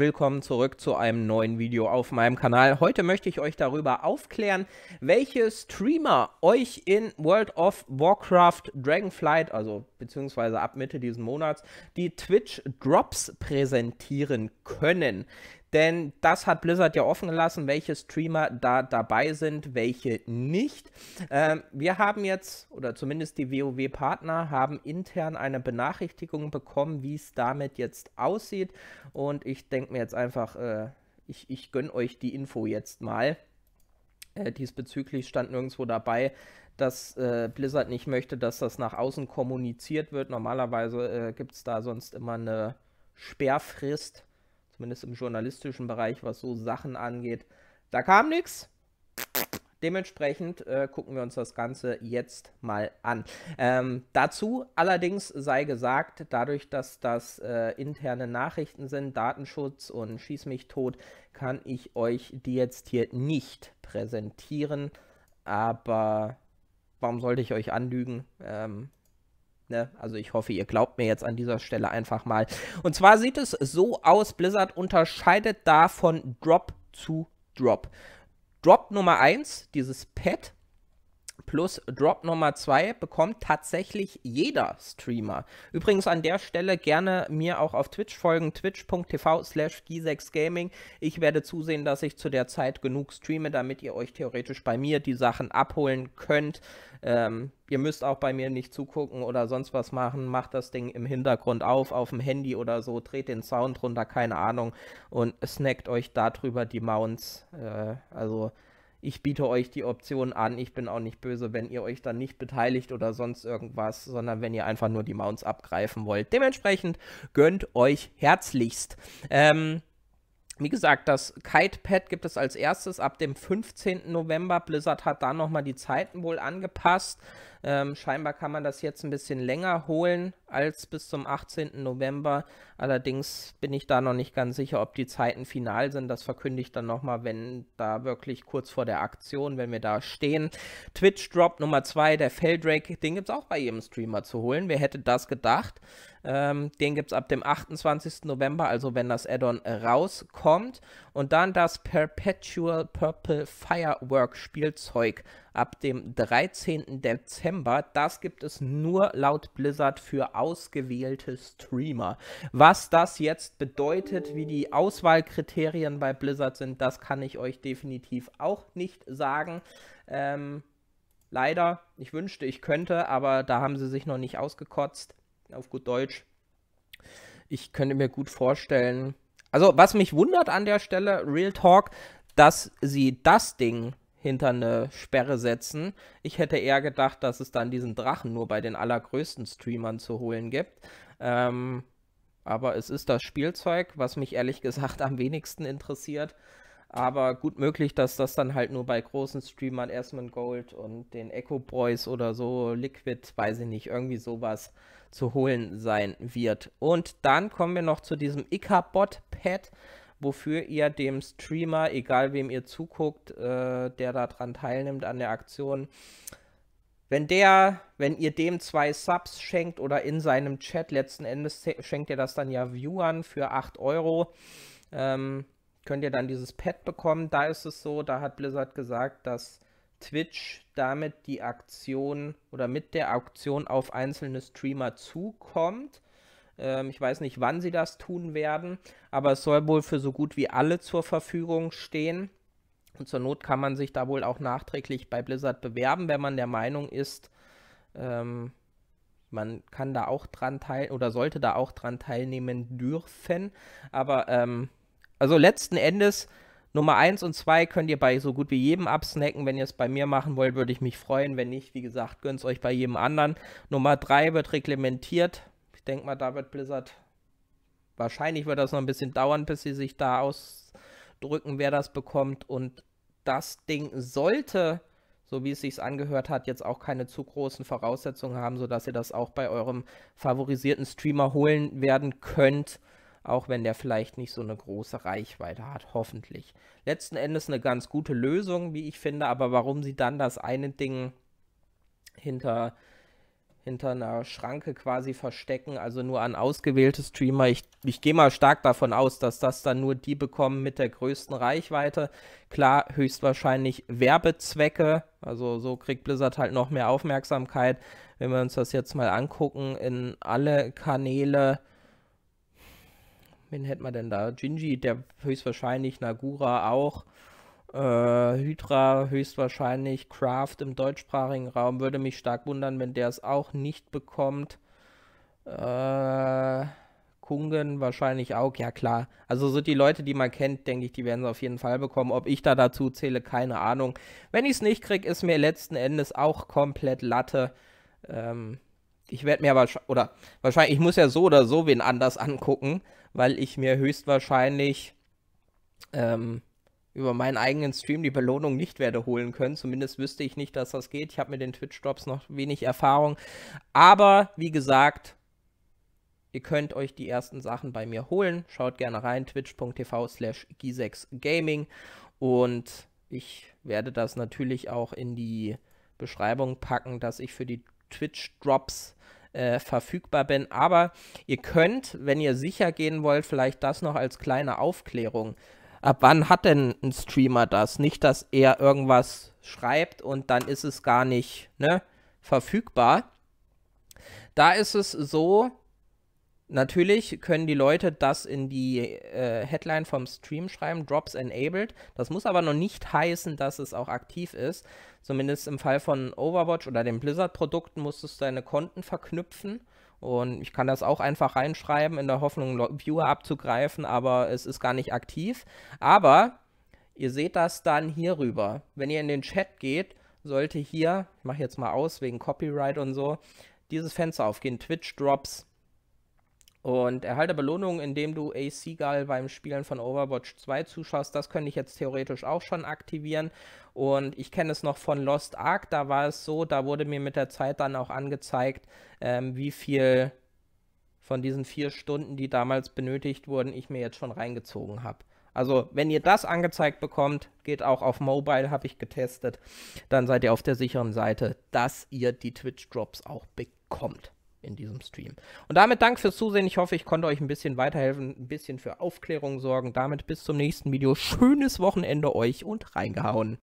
willkommen zurück zu einem neuen Video auf meinem Kanal. Heute möchte ich euch darüber aufklären, welche Streamer euch in World of Warcraft Dragonflight, also beziehungsweise ab Mitte diesen Monats die Twitch Drops präsentieren können. Denn das hat Blizzard ja offen gelassen, welche Streamer da dabei sind, welche nicht. Ähm, wir haben jetzt, oder zumindest die WoW-Partner, haben intern eine Benachrichtigung bekommen, wie es damit jetzt aussieht. Und ich denke mir jetzt einfach, äh, ich, ich gönne euch die Info jetzt mal. Äh, diesbezüglich stand nirgendwo dabei, dass äh, Blizzard nicht möchte, dass das nach außen kommuniziert wird. Normalerweise äh, gibt es da sonst immer eine Sperrfrist, zumindest im journalistischen Bereich, was so Sachen angeht. Da kam nichts. Dementsprechend äh, gucken wir uns das Ganze jetzt mal an. Ähm, dazu allerdings sei gesagt, dadurch, dass das äh, interne Nachrichten sind, Datenschutz und Schieß mich tot, kann ich euch die jetzt hier nicht präsentieren. Aber warum sollte ich euch anlügen? Ähm, ne? Also ich hoffe, ihr glaubt mir jetzt an dieser Stelle einfach mal. Und zwar sieht es so aus, Blizzard unterscheidet da von Drop zu Drop. Drop Nummer 1, dieses Pad, plus Drop Nummer 2 bekommt tatsächlich jeder Streamer. Übrigens an der Stelle gerne mir auch auf Twitch folgen, twitch.tv slash g 6 gaming Ich werde zusehen, dass ich zu der Zeit genug streame, damit ihr euch theoretisch bei mir die Sachen abholen könnt. Ähm, ihr müsst auch bei mir nicht zugucken oder sonst was machen. Macht das Ding im Hintergrund auf, auf dem Handy oder so. Dreht den Sound runter, keine Ahnung. Und snackt euch darüber die Mounts. Äh, also ich biete euch die Option an, ich bin auch nicht böse, wenn ihr euch dann nicht beteiligt oder sonst irgendwas, sondern wenn ihr einfach nur die Mounts abgreifen wollt. Dementsprechend gönnt euch herzlichst. Ähm, wie gesagt, das Kitepad gibt es als erstes ab dem 15. November. Blizzard hat da nochmal die Zeiten wohl angepasst. Ähm, scheinbar kann man das jetzt ein bisschen länger holen als bis zum 18. November. Allerdings bin ich da noch nicht ganz sicher, ob die Zeiten final sind. Das verkünde ich dann nochmal, wenn da wirklich kurz vor der Aktion, wenn wir da stehen. Twitch Drop Nummer 2, der Feldrake, den gibt es auch bei jedem Streamer zu holen. Wer hätte das gedacht? Ähm, den gibt es ab dem 28. November, also wenn das Addon rauskommt. Und dann das Perpetual Purple Firework Spielzeug ab dem 13. Dezember. Das gibt es nur laut Blizzard für ausgewählte Streamer. Was das jetzt bedeutet, wie die Auswahlkriterien bei Blizzard sind, das kann ich euch definitiv auch nicht sagen. Ähm, leider, ich wünschte, ich könnte, aber da haben sie sich noch nicht ausgekotzt. Auf gut Deutsch. Ich könnte mir gut vorstellen. Also, was mich wundert an der Stelle, Real Talk, dass sie das Ding hinter eine Sperre setzen. Ich hätte eher gedacht, dass es dann diesen Drachen nur bei den allergrößten Streamern zu holen gibt. Ähm, aber es ist das Spielzeug, was mich ehrlich gesagt am wenigsten interessiert. Aber gut möglich, dass das dann halt nur bei großen Streamern erstmal Gold und den Echo Boys oder so, Liquid, weiß ich nicht, irgendwie sowas zu holen sein wird. Und dann kommen wir noch zu diesem icarbot pad wofür ihr dem Streamer, egal wem ihr zuguckt, äh, der daran teilnimmt an der Aktion, wenn der, wenn ihr dem zwei Subs schenkt oder in seinem Chat, letzten Endes schenkt ihr das dann ja Viewern für 8 Euro, ähm, könnt ihr dann dieses Pad bekommen. Da ist es so, da hat Blizzard gesagt, dass Twitch damit die Aktion oder mit der Aktion auf einzelne Streamer zukommt ähm, ich weiß nicht, wann sie das tun werden, aber es soll wohl für so gut wie alle zur Verfügung stehen. Und zur Not kann man sich da wohl auch nachträglich bei Blizzard bewerben, wenn man der Meinung ist, ähm, man kann da auch dran teilnehmen oder sollte da auch dran teilnehmen dürfen. Aber ähm, also letzten Endes Nummer 1 und 2 könnt ihr bei so gut wie jedem absnacken. Wenn ihr es bei mir machen wollt, würde ich mich freuen. Wenn nicht, wie gesagt, gönnt es euch bei jedem anderen. Nummer 3 wird reglementiert. Ich denke mal, da wird Blizzard. Wahrscheinlich wird das noch ein bisschen dauern, bis sie sich da ausdrücken, wer das bekommt. Und das Ding sollte, so wie es sich angehört hat, jetzt auch keine zu großen Voraussetzungen haben, sodass ihr das auch bei eurem favorisierten Streamer holen werden könnt. Auch wenn der vielleicht nicht so eine große Reichweite hat, hoffentlich. Letzten Endes eine ganz gute Lösung, wie ich finde, aber warum sie dann das eine Ding hinter hinter einer Schranke quasi verstecken, also nur an ausgewählte Streamer. Ich, ich gehe mal stark davon aus, dass das dann nur die bekommen mit der größten Reichweite. Klar, höchstwahrscheinlich Werbezwecke, also so kriegt Blizzard halt noch mehr Aufmerksamkeit. Wenn wir uns das jetzt mal angucken, in alle Kanäle, wen hätten wir denn da? Gingy, der höchstwahrscheinlich, Nagura auch. Äh, Hydra höchstwahrscheinlich, Craft im deutschsprachigen Raum würde mich stark wundern, wenn der es auch nicht bekommt. Äh, Kungen wahrscheinlich auch, ja klar. Also so die Leute, die man kennt, denke ich, die werden es auf jeden Fall bekommen. Ob ich da dazu zähle, keine Ahnung. Wenn ich es nicht kriege, ist mir letzten Endes auch komplett Latte. Ähm, ich werde mir wahrscheinlich, oder wahrscheinlich, ich muss ja so oder so wen anders angucken, weil ich mir höchstwahrscheinlich ähm, über meinen eigenen Stream die Belohnung nicht werde holen können. Zumindest wüsste ich nicht, dass das geht. Ich habe mit den Twitch-Drops noch wenig Erfahrung. Aber wie gesagt, ihr könnt euch die ersten Sachen bei mir holen. Schaut gerne rein, twitch.tv slash gisexgaming. Und ich werde das natürlich auch in die Beschreibung packen, dass ich für die Twitch-Drops äh, verfügbar bin. Aber ihr könnt, wenn ihr sicher gehen wollt, vielleicht das noch als kleine Aufklärung ab wann hat denn ein Streamer das? Nicht, dass er irgendwas schreibt und dann ist es gar nicht ne, verfügbar. Da ist es so, natürlich können die Leute das in die äh, Headline vom Stream schreiben, Drops enabled. Das muss aber noch nicht heißen, dass es auch aktiv ist. Zumindest im Fall von Overwatch oder den Blizzard-Produkten musstest du deine Konten verknüpfen und ich kann das auch einfach reinschreiben, in der Hoffnung, Viewer abzugreifen, aber es ist gar nicht aktiv. Aber ihr seht das dann hier rüber. Wenn ihr in den Chat geht, sollte hier, ich mache jetzt mal aus wegen Copyright und so, dieses Fenster aufgehen, Twitch Drops. Und erhalte Belohnungen, indem du Ace Seagull beim Spielen von Overwatch 2 zuschaust. Das könnte ich jetzt theoretisch auch schon aktivieren. Und ich kenne es noch von Lost Ark, da war es so, da wurde mir mit der Zeit dann auch angezeigt, ähm, wie viel von diesen vier Stunden, die damals benötigt wurden, ich mir jetzt schon reingezogen habe. Also, wenn ihr das angezeigt bekommt, geht auch auf Mobile, habe ich getestet, dann seid ihr auf der sicheren Seite, dass ihr die Twitch-Drops auch bekommt in diesem Stream. Und damit Dank fürs Zusehen. Ich hoffe, ich konnte euch ein bisschen weiterhelfen, ein bisschen für Aufklärung sorgen. Damit bis zum nächsten Video. Schönes Wochenende euch und reingehauen.